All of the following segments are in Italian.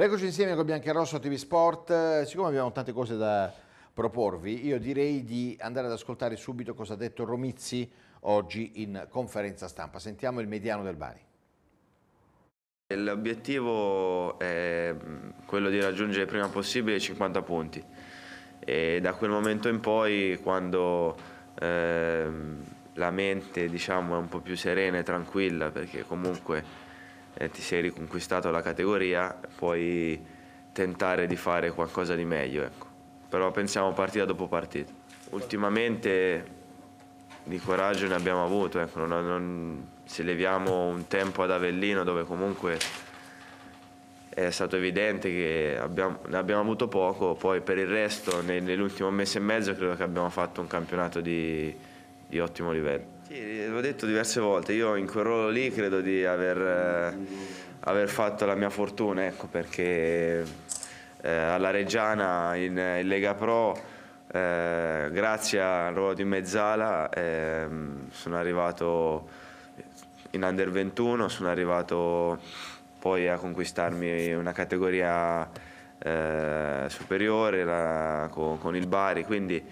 Eccoci insieme con Biancarosso TV Sport, siccome abbiamo tante cose da proporvi, io direi di andare ad ascoltare subito cosa ha detto Romizzi oggi in conferenza stampa. Sentiamo il mediano del Bari. L'obiettivo è mm, quello di raggiungere il prima possibile 50 punti e da quel momento in poi quando eh, la mente diciamo, è un po' più serena e tranquilla perché comunque eh, ti sei riconquistato la categoria, puoi tentare di fare qualcosa di meglio. Ecco. Però pensiamo partita dopo partita. Ultimamente di coraggio ne abbiamo avuto, ecco. non, non, se leviamo un tempo ad Avellino dove comunque è stato evidente che abbiamo, ne abbiamo avuto poco, poi per il resto nell'ultimo mese e mezzo credo che abbiamo fatto un campionato di, di ottimo livello. Sì, l'ho detto diverse volte, io in quel ruolo lì credo di aver, eh, aver fatto la mia fortuna, ecco, perché eh, alla Reggiana in, in Lega Pro... Eh, grazie al ruolo di mezzala eh, sono arrivato in under 21, sono arrivato poi a conquistarmi una categoria eh, superiore la, con, con, il Bari, quindi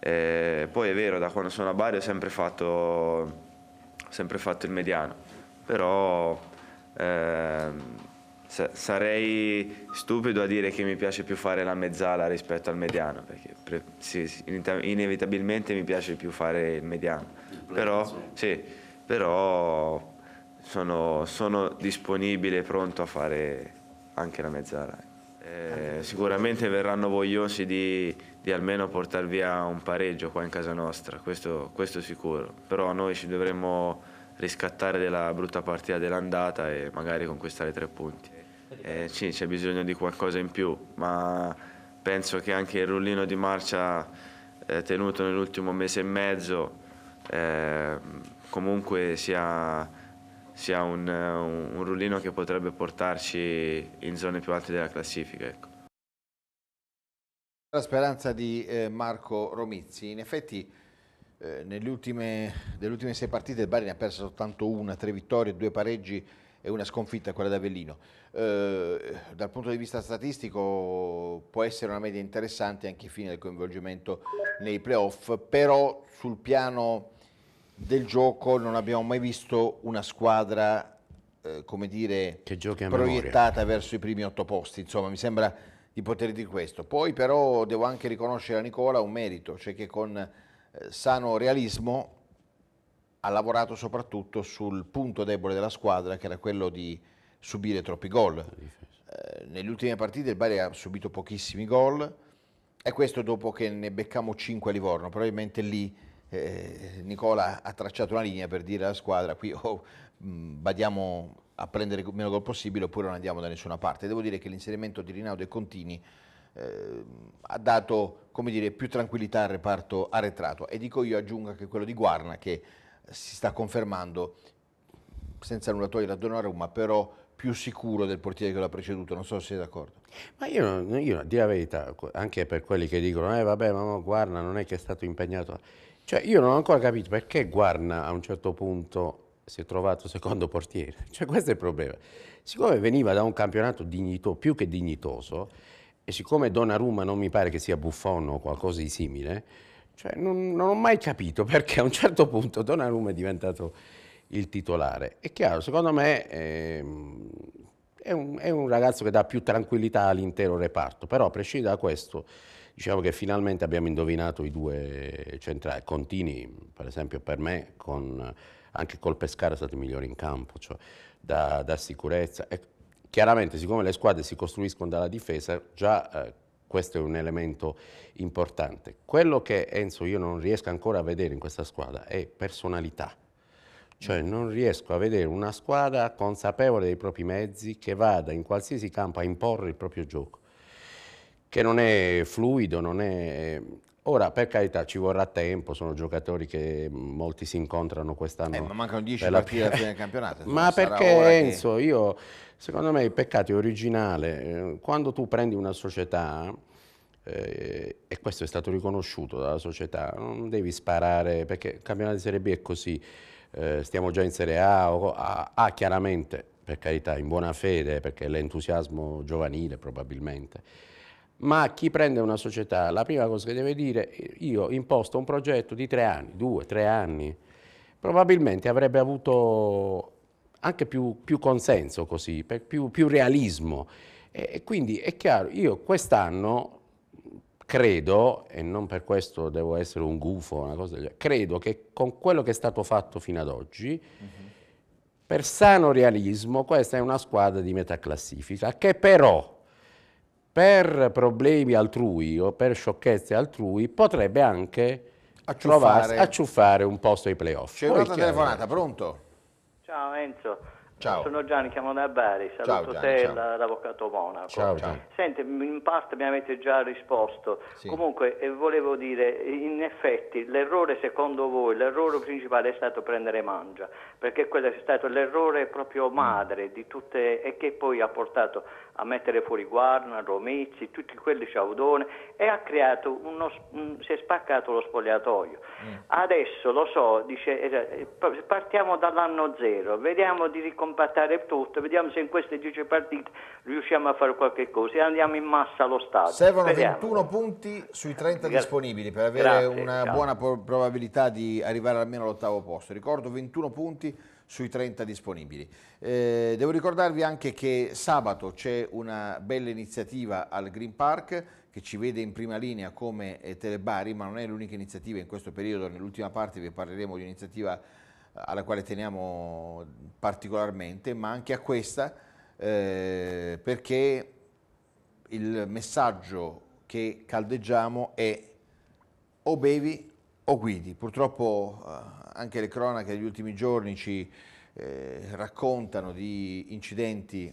e eh, poi è vero, da quando sono a Bari ho sempre fatto, sempre fatto il mediano, però eh, sarei stupido a dire che mi piace più fare la mezzala rispetto al mediano, perché pre- sì, inevitabilmente mi piace più fare il mediano, però, sì, però sono, sono disponibile e pronto a fare anche la mezzala. Eh, sicuramente verranno vogliosi di, di almeno portare via un pareggio qua in casa nostra, questo, questo sicuro. Però noi ci dovremmo riscattare della brutta partita dell'andata e magari conquistare tre punti. Eh, sì, c'è bisogno di qualcosa in più, ma penso che anche il rullino di marcia eh, tenuto nell'ultimo mese e mezzo eh, comunque sia, sia un, un, un, rullino che potrebbe portarci in zone più alte della classifica. Ecco. La speranza di eh, Marco Romizzi, in effetti eh, nelle, ultime, nelle ultime sei partite il Bari ne ha persa soltanto una, tre vittorie, due pareggi e una sconfitta, quella d'Avellino. Eh, dal punto di vista statistico può essere una media interessante anche in fine del coinvolgimento nei playoff, però sul piano del gioco non abbiamo mai visto una squadra eh, come dire, proiettata memoria. verso i primi otto posti, insomma mi sembra di poter dire questo. Poi però devo anche riconoscere a Nicola un merito, cioè che con eh, sano realismo ha lavorato soprattutto sul punto debole della squadra che era quello di subire troppi gol. Eh, nelle ultime partite il Bari ha subito pochissimi gol e questo dopo che ne beccamo 5 a Livorno, probabilmente lì eh, Nicola ha tracciato una linea per dire alla squadra qui oh, badiamo a prendere meno gol possibile oppure non andiamo da nessuna parte. Devo dire che l'inserimento di Rinaldo e Contini eh, ha dato dire, più tranquillità al reparto arretrato e dico io aggiungo anche quello di Guarna che si sta confermando senza nulla togliere a Donnarumma però più sicuro del portiere che l'ha preceduto, non so se sei d'accordo. Ma io, io di la verità, anche per quelli che dicono, eh vabbè, ma Guarna non è che è stato impegnato. Cioè, io non ho ancora capito perché Guarna a un certo punto si è trovato secondo portiere. Cioè questo è il problema. Siccome veniva da un campionato dignito, più che dignitoso, e siccome Donnarumma non mi pare che sia buffone o qualcosa di simile, cioè non, non, ho mai capito perché a un certo punto Donnarumma è diventato il titolare. È chiaro, secondo me è, ehm, è, un, è un ragazzo che dà più tranquillità all'intero reparto, però a prescindere da questo diciamo che finalmente abbiamo indovinato i due centrali. Contini, per esempio, per me, con anche col Pescara sono stati migliori in campo, cioè da, da sicurezza. E chiaramente siccome le squadre si costruiscono dalla difesa, già eh, questo è un elemento importante. Quello che Enzo io non riesco ancora a vedere in questa squadra è personalità. Cioè non riesco a vedere una squadra consapevole dei propri mezzi che vada in qualsiasi campo a imporre il proprio gioco, che non è fluido, non è... Ora, per carità, ci vorrà tempo, sono giocatori che molti si incontrano quest'anno. Eh, ma mancano 10 partite alla fine del campionato. ma perché Enzo, che... io, secondo me il peccato è originale. Eh, quando tu prendi una società, eh, e questo è stato riconosciuto dalla società, non devi sparare, perché il campionato di Serie B è così, eh, stiamo già in Serie A, o, a, a chiaramente, per carità, in buona fede, perché l'entusiasmo giovanile probabilmente ma chi prende una società, la prima cosa che deve dire, io imposto un progetto di tre anni, due, tre anni, probabilmente avrebbe avuto anche più, più consenso così, più, più realismo. E quindi è chiaro, io quest'anno credo, e non per questo devo essere un gufo, una cosa del genere, credo che con quello che è stato fatto fino ad oggi, uh-huh. per sano realismo, questa è una squadra di metà classifica, che però per problemi altrui o per sciocchezze altrui potrebbe anche acciuffare, acciuffare un posto ai playoff. C'è un'altra telefonata, pronto? Ciao Enzo. Ciao. Sono Gianni, chiamo da Bari, saluto ciao, Gianni, te ciao. l'avvocato Monaco. Ciao, ciao. Senti, in parte mi avete già risposto, sì. comunque eh, volevo dire, in effetti l'errore secondo voi, l'errore principale è stato prendere mangia, perché quello è stato l'errore proprio madre di tutte e che poi ha portato a mettere fuori Guarna, Romezzi, tutti quelli Ciaudone e ha creato uno, si è spaccato lo spogliatoio. Mm. Adesso lo so, dice, eh, partiamo dall'anno zero, vediamo di ricompattare tutto, vediamo se in queste dieci partite riusciamo a fare qualche cosa e andiamo in massa allo stadio. Servono vediamo. 21 punti sui 30 Grazie. disponibili per avere Grazie, una ciao. buona probabilità di arrivare almeno all'ottavo posto. Ricordo 21 punti sui 30 disponibili. Eh, devo ricordarvi anche che sabato c'è una bella iniziativa al Green Park che ci vede in prima linea come eh, Telebari, ma non è l'unica iniziativa in questo periodo, nell'ultima parte vi parleremo di un'iniziativa eh, alla quale teniamo particolarmente, ma anche a questa eh, perché il messaggio che caldeggiamo è o bevi o guidi. Purtroppo eh, anche le cronache degli ultimi giorni ci eh, raccontano di incidenti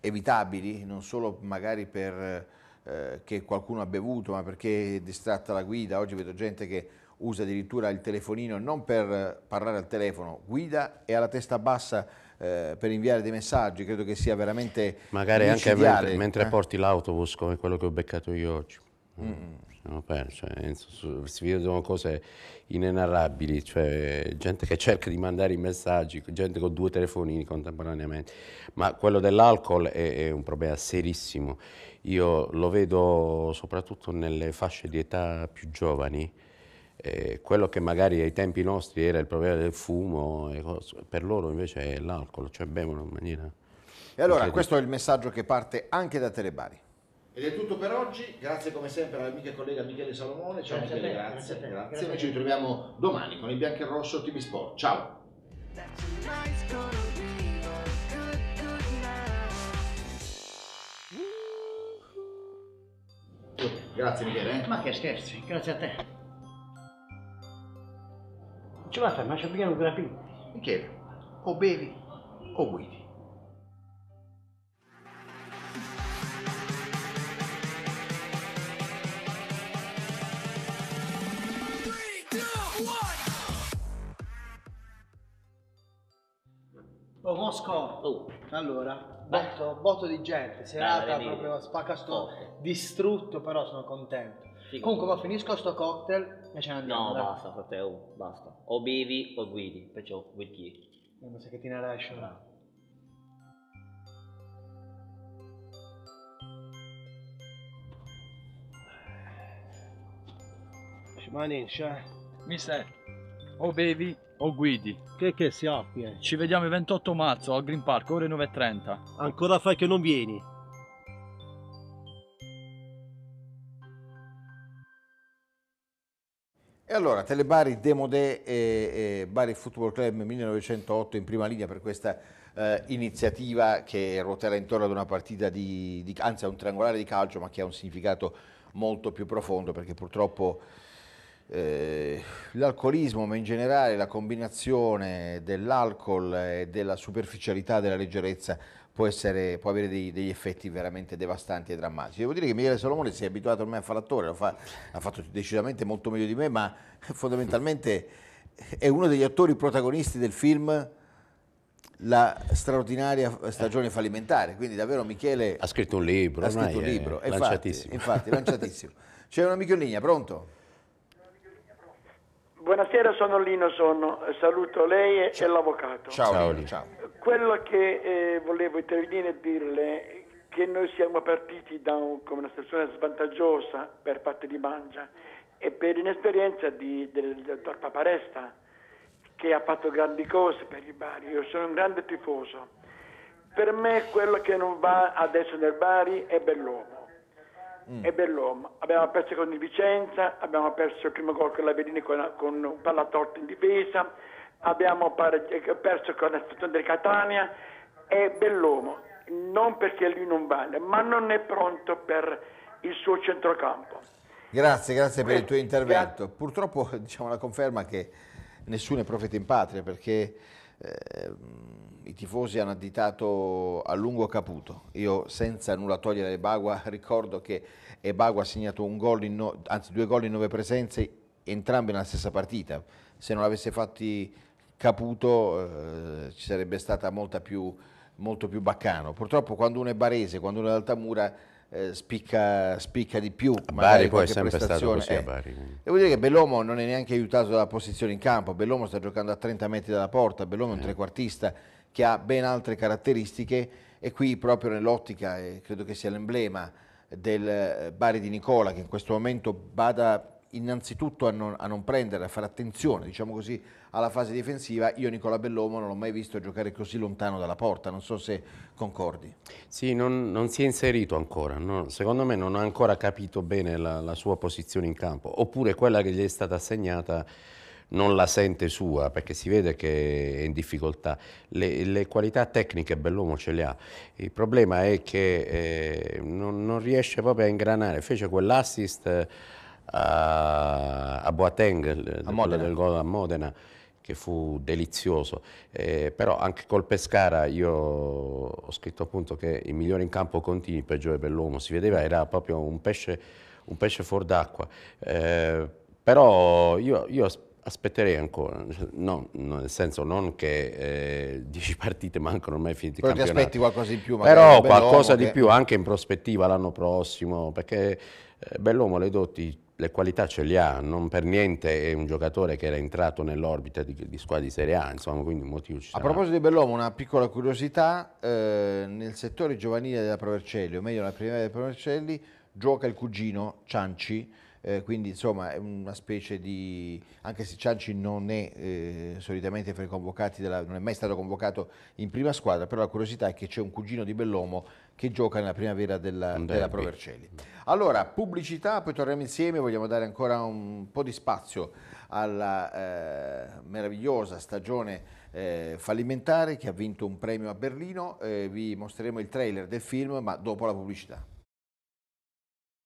evitabili, non solo magari per eh, che qualcuno ha bevuto, ma perché è distratta la guida. Oggi vedo gente che usa addirittura il telefonino non per parlare al telefono, guida e ha la testa bassa eh, per inviare dei messaggi, credo che sia veramente Magari anche mentre, mentre eh. porti l'autobus come quello che ho beccato io oggi. Mm. Sono cioè, si vedono cose inenarrabili, cioè gente che cerca di mandare i messaggi, gente con due telefonini contemporaneamente, ma quello dell'alcol è, è un problema serissimo. Io lo vedo soprattutto nelle fasce di età più giovani, eh, quello che magari ai tempi nostri era il problema del fumo, per loro invece è l'alcol, cioè bevono in maniera... E allora questo è il messaggio che parte anche da Telebari. Ed è tutto per oggi, grazie come sempre all'amica e collega Michele Salomone, ciao grazie Michele, te, grazie, grazie, grazie. grazie. Noi ci ritroviamo domani con il bianco e il rosso TV Sport, ciao! Grazie Michele. Eh? Ma che scherzi, grazie a te. Ci va, ma ci abbiamo un grappino. Michele, o bevi o guidi. Mosco. Oh. Allora, botto, botto, di gente, serata Dai, proprio spacca sto okay. distrutto, però sono contento. Fico. Comunque, ma finisco sto cocktail e ce ne andiamo. No, dai. basta, fratello, oh, basta. O bevi o guidi, perciò guidi. Non eh, sai che ti ne lascio. No. Manin, cioè. Mister, o bevi o oh, guidi. Che che si appie? Ci vediamo il 28 marzo al Green Park, ore 9.30. Ancora fai che non vieni. E allora, Telebari Demodè e, e Bari Football Club 1908 in prima linea per questa eh, iniziativa che ruoterà intorno ad una partita di, di, anzi a un triangolare di calcio, ma che ha un significato molto più profondo perché purtroppo eh, l'alcolismo, ma in generale la combinazione dell'alcol e della superficialità, della leggerezza può, essere, può avere dei, degli effetti veramente devastanti e drammatici. Devo dire che Michele Salomone si è abituato ormai a fare l'attore, fa, ha fatto decisamente molto meglio di me, ma fondamentalmente è uno degli attori protagonisti del film la straordinaria stagione fallimentare, quindi davvero Michele... Ha scritto un libro, ha scritto un libro, è, infatti, lanciatissimo. Infatti, lanciatissimo. C'è una amico pronto? Buonasera, sono Lino Sonno, eh, saluto lei e, e l'avvocato. Ciao, ciao, Lino. ciao. Quello che eh, volevo intervenire e dirle è che noi siamo partiti da un, come una situazione svantaggiosa per parte di Mangia e per inesperienza di, del dottor Paparesta che ha fatto grandi cose per il Bari. Io sono un grande tifoso. Per me quello che non va adesso nel Bari è Bell'Uomo mm. e Bellomo. Abbiamo perso con il Vicenza, abbiamo perso il primo gol con l'Avellini con, con un pallatotto in difesa, abbiamo eh, perso con la situazione del Catania e Bellomo. Non perché lui non vale, ma non è pronto per il suo centrocampo. Grazie, grazie per il eh, tuo intervento. Purtroppo diciamo la conferma che nessuno è profeta in patria perché... Eh, i tifosi hanno additato a lungo Caputo. Io senza nulla togliere a Ebagua ricordo che Ebagua ha segnato no, anzi, due gol in nove presenze, entrambi nella stessa partita. Se non avesse fatti Caputo eh, ci sarebbe stata più, molto più baccano. Purtroppo quando uno è barese, quando uno è d'Altamura eh, spicca, spicca, di più. A Bari poi è sempre stato così eh. a Bari. Devo dire che Bellomo non è neanche aiutato dalla posizione in campo, Bellomo sta giocando a 30 metri dalla porta, Bellomo è un eh. trequartista che ha ben altre caratteristiche e qui proprio nell'ottica, e credo che sia l'emblema del eh, Bari di Nicola, che in questo momento bada innanzitutto a non, a non prendere, a fare attenzione, diciamo così, alla fase difensiva, io Nicola Bellomo non l'ho mai visto giocare così lontano dalla porta, non so se concordi. Sì, non, non si è inserito ancora, no? secondo me non ha ancora capito bene la, la sua posizione in campo, oppure quella che gli è stata assegnata non la sente sua perché si vede che è in difficoltà. Le, le qualità tecniche Bellomo ce le ha, il problema è che eh, non, non, riesce proprio a ingranare, fece quell'assist eh, a, a Boateng, a Modena. del gol a Modena che fu delizioso, eh, però anche col Pescara io ho scritto appunto che il migliore in campo continui il peggiore per l'uomo, si vedeva era proprio un pesce, un pesce fuor d'acqua, eh, però io, io aspetterei ancora, cioè, no, nel senso non che eh, 10 partite mancano ormai finiti Però campionato. Però aspetti qualcosa di più. magari Però qualcosa che... di più anche in prospettiva l'anno prossimo, perché eh, Bellomo le doti, le qualità ce le ha, non per niente è un giocatore che era entrato nell'orbita di, di squadra di Serie A, insomma, quindi un motivo ci sarà. A proposito di Bellomo, una piccola curiosità, eh, nel settore giovanile della Provercelli, o meglio la primavera dei Provercelli, gioca il cugino Cianci, eh, quindi insomma è una specie di, anche se Cianci non è eh, solitamente fra i convocati, della, non è mai stato convocato in prima squadra, però la curiosità è che c'è un cugino di Bellomo che gioca nella primavera della, della Vercelli Allora, pubblicità, poi torniamo insieme, vogliamo dare ancora un po' di spazio alla eh, meravigliosa stagione eh, fallimentare che ha vinto un premio a Berlino, eh, vi mostreremo il trailer del film ma dopo la pubblicità.